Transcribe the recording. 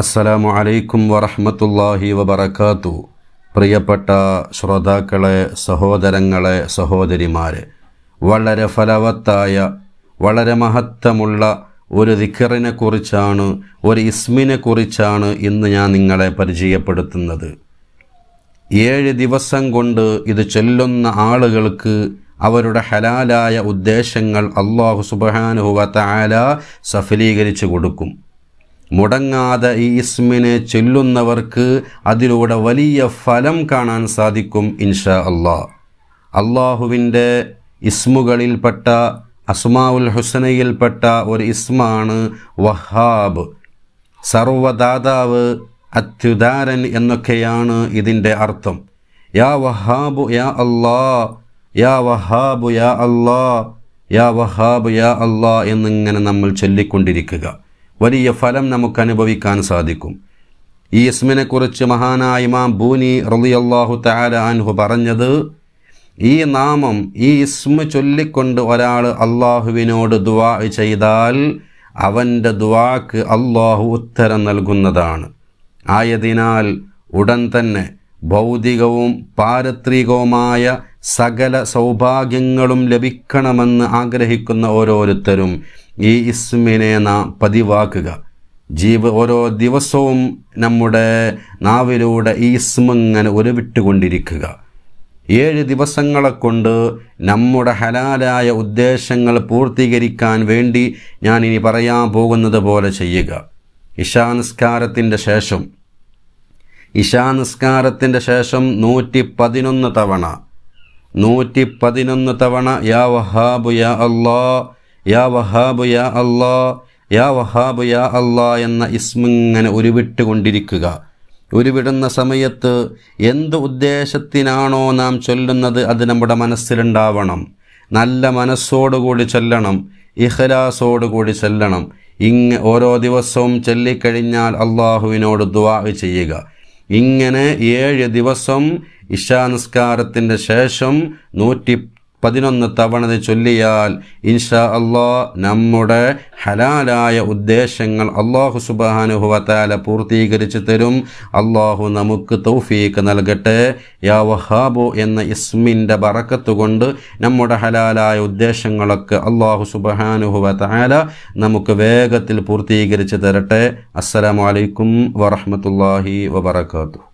അസ്സലാമു അലൈക്കും വറഹമത്തല്ലാഹി വബർക്കാത്തു പ്രിയപ്പെട്ട ശ്രോതാക്കളെ സഹോദരങ്ങളെ സഹോദരിമാരെ വളരെ ഫലവത്തായ വളരെ മഹത്തമുള്ള ഒരു ദിഖറിനെ കുറിച്ചാണ് ഒരു ഇസ്മിനെ കുറിച്ചാണ് ഇന്ന് ഞാൻ നിങ്ങളെ പരിചയപ്പെടുത്തുന്നത് ഏഴ് ദിവസം കൊണ്ട് ഇത് ചൊല്ലുന്ന ആളുകൾക്ക് അവരുടെ ഹലാലായ ഉദ്ദേശങ്ങൾ അള്ളാഹു സുബാനുഹുവ താല സഫലീകരിച്ചു കൊടുക്കും മുടങ്ങാതെ ഈ ഇസ്മിനെ ചൊല്ലുന്നവർക്ക് അതിലൂടെ വലിയ ഫലം കാണാൻ സാധിക്കും ഇൻഷാ അള്ളാ അള്ളാഹുവിൻ്റെ ഇസ്മുകളിൽപ്പെട്ട അസ്മാവുൽ ഹുസനയിൽപ്പെട്ട ഒരു ഇസ്മാണ് വഹാബ് സർവദാതാവ് അത്യുദാരൻ എന്നൊക്കെയാണ് ഇതിൻ്റെ അർത്ഥം യാ വഹാബു യാ അല്ലാ യാ വഹാബു യാ അല്ലാ യാ വഹാബു യാ അല്ലാ എന്നിങ്ങനെ നമ്മൾ ചൊല്ലിക്കൊണ്ടിരിക്കുക വലിയ ഫലം നമുക്ക് അനുഭവിക്കാൻ സാധിക്കും ഈ ഇസ്മിനെക്കുറിച്ച് മഹാനായ ഇമാം ബൂനി റളിയല്ലാഹു തആല അൻഹു പറഞ്ഞത് ഈ നാമം ഈ ഇസ്മ ചൊല്ലിക്കൊണ്ട് ഒരാൾ അള്ളാഹുവിനോട് ദുവാ ചെയ്താൽ അവൻ്റെ ദുവാക്ക് അള്ളാഹു ഉത്തരം നൽകുന്നതാണ് ആയതിനാൽ ഉടൻ തന്നെ ഭൗതികവും പാരത്രികവുമായ സകല സൗഭാഗ്യങ്ങളും ലഭിക്കണമെന്ന് ആഗ്രഹിക്കുന്ന ഓരോരുത്തരും ഈ ഇസ്മിനെ നാം പതിവാക്കുക ജീവ ഓരോ ദിവസവും നമ്മുടെ നാവിലൂടെ ഈ ഇസ്മിങ്ങനെ ഉരുവിട്ടുകൊണ്ടിരിക്കുക ഏഴ് ദിവസങ്ങളെ കൊണ്ട് നമ്മുടെ ഹലാലായ ഉദ്ദേശങ്ങൾ പൂർത്തീകരിക്കാൻ വേണ്ടി ഞാൻ ഇനി പറയാൻ പോകുന്നത് പോലെ ചെയ്യുക ഇഷാനിസ്കാരത്തിൻ്റെ ശേഷം ഇഷാനിസ്കാരത്തിൻ്റെ ശേഷം നൂറ്റി പതിനൊന്ന് തവണ നൂറ്റി പതിനൊന്ന് തവണ യാ വഹാബു യാ അല്ലാ യാ വഹാബു യാ അല്ലാ യാ വഹാബ് യാ അല്ലാ എന്ന ഇസ്മിങ്ങനെ ഉരുവിട്ടുകൊണ്ടിരിക്കുക ഉരുവിടുന്ന സമയത്ത് എന്ത് ഉദ്ദേശത്തിനാണോ നാം ചൊല്ലുന്നത് അത് നമ്മുടെ മനസ്സിലുണ്ടാവണം നല്ല മനസ്സോടുകൂടി ചൊല്ലണം ഇഹ്ലാസോടുകൂടി ചൊല്ലണം ഇങ്ങ് ഓരോ ദിവസവും ചൊല്ലിക്കഴിഞ്ഞാൽ അള്ളാഹുവിനോട് ദുവാ ചെയ്യുക ഇങ്ങനെ ഏഴ് ദിവസം ഇശാനസ്കാരത്തിൻ്റെ ശേഷം നൂറ്റി പതിനൊന്ന് തവണ ചൊല്ലിയാൽ ഇൻഷാ അള്ളാ നമ്മുടെ ഹലാലായ ഉദ്ദേശങ്ങൾ അള്ളാഹു സുബാനുഹുവത്താല പൂർത്തീകരിച്ചു തരും അള്ളാഹു നമുക്ക് തൗഫീക്ക് നൽകട്ടെ യാ വഹാബു എന്ന ഇസ്മിൻ്റെ കൊണ്ട് നമ്മുടെ ഹലാലായ ഉദ്ദേശങ്ങളൊക്കെ അള്ളാഹു സുബാനുഹുവത്താല നമുക്ക് വേഗത്തിൽ പൂർത്തീകരിച്ച് തരട്ടെ അസ്സലാമലൈക്കും വറഹമത്തല്ലാഹി വബർക്കാത്തു